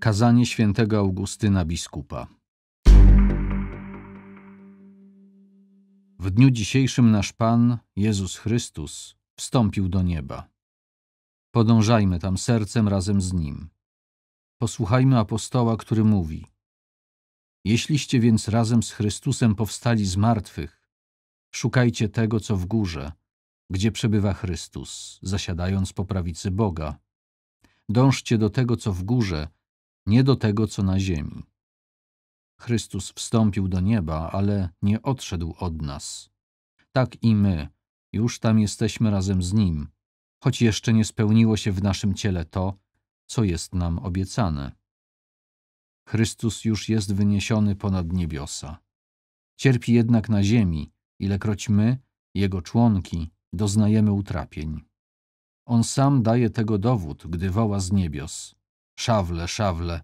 Kazanie świętego Augustyna biskupa. W dniu dzisiejszym nasz Pan, Jezus Chrystus, wstąpił do nieba. Podążajmy tam sercem razem z Nim. Posłuchajmy apostoła, który mówi: Jeśliście więc razem z Chrystusem powstali z martwych, szukajcie tego, co w górze, gdzie przebywa Chrystus, zasiadając po prawicy Boga. Dążcie do tego, co w górze, nie do tego, co na ziemi. Chrystus wstąpił do nieba, ale nie odszedł od nas. Tak i my, już tam jesteśmy razem z Nim, choć jeszcze nie spełniło się w naszym ciele to, co jest nam obiecane. Chrystus już jest wyniesiony ponad niebiosa. Cierpi jednak na ziemi, ilekroć my, Jego członki, doznajemy utrapień. On sam daje tego dowód, gdy woła z niebios. Szawle, szawle,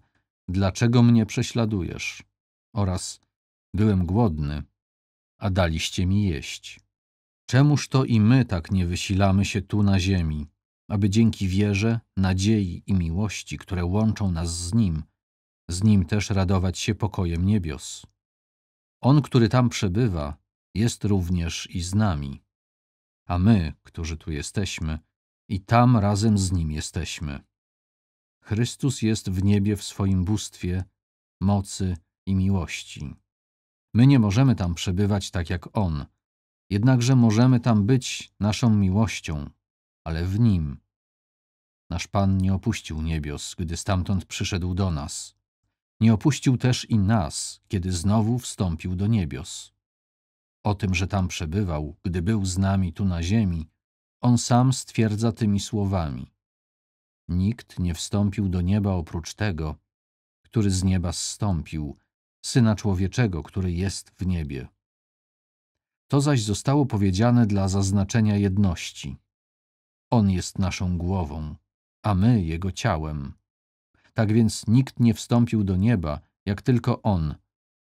dlaczego mnie prześladujesz? Oraz byłem głodny, a daliście mi jeść. Czemuż to i my tak nie wysilamy się tu na ziemi, aby dzięki wierze, nadziei i miłości, które łączą nas z Nim, z Nim też radować się pokojem niebios. On, który tam przebywa, jest również i z nami, a my, którzy tu jesteśmy, i tam razem z Nim jesteśmy. Chrystus jest w niebie w swoim bóstwie, mocy i miłości. My nie możemy tam przebywać tak jak On, jednakże możemy tam być naszą miłością, ale w Nim. Nasz Pan nie opuścił niebios, gdy stamtąd przyszedł do nas. Nie opuścił też i nas, kiedy znowu wstąpił do niebios. O tym, że tam przebywał, gdy był z nami tu na ziemi, On sam stwierdza tymi słowami. Nikt nie wstąpił do nieba oprócz tego, który z nieba zstąpił, Syna Człowieczego, który jest w niebie. To zaś zostało powiedziane dla zaznaczenia jedności. On jest naszą głową, a my jego ciałem. Tak więc nikt nie wstąpił do nieba, jak tylko On,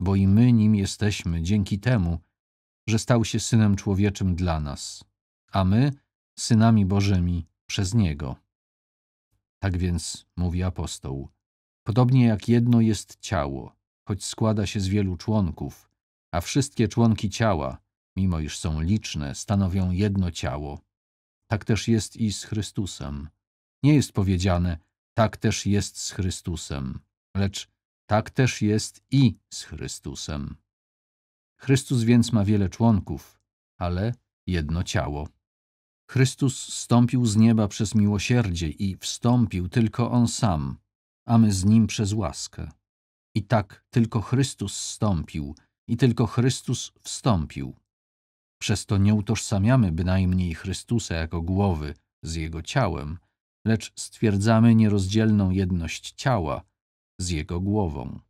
bo i my nim jesteśmy dzięki temu, że stał się Synem Człowieczym dla nas, a my synami Bożymi przez Niego. Tak więc, mówi apostoł, podobnie jak jedno jest ciało, choć składa się z wielu członków, a wszystkie członki ciała, mimo iż są liczne, stanowią jedno ciało, tak też jest i z Chrystusem. Nie jest powiedziane, tak też jest z Chrystusem, lecz tak też jest i z Chrystusem. Chrystus więc ma wiele członków, ale jedno ciało. Chrystus stąpił z nieba przez miłosierdzie i wstąpił tylko On sam, a my z Nim przez łaskę. I tak tylko Chrystus stąpił i tylko Chrystus wstąpił. Przez to nie utożsamiamy bynajmniej Chrystusa jako głowy z Jego ciałem, lecz stwierdzamy nierozdzielną jedność ciała z Jego głową.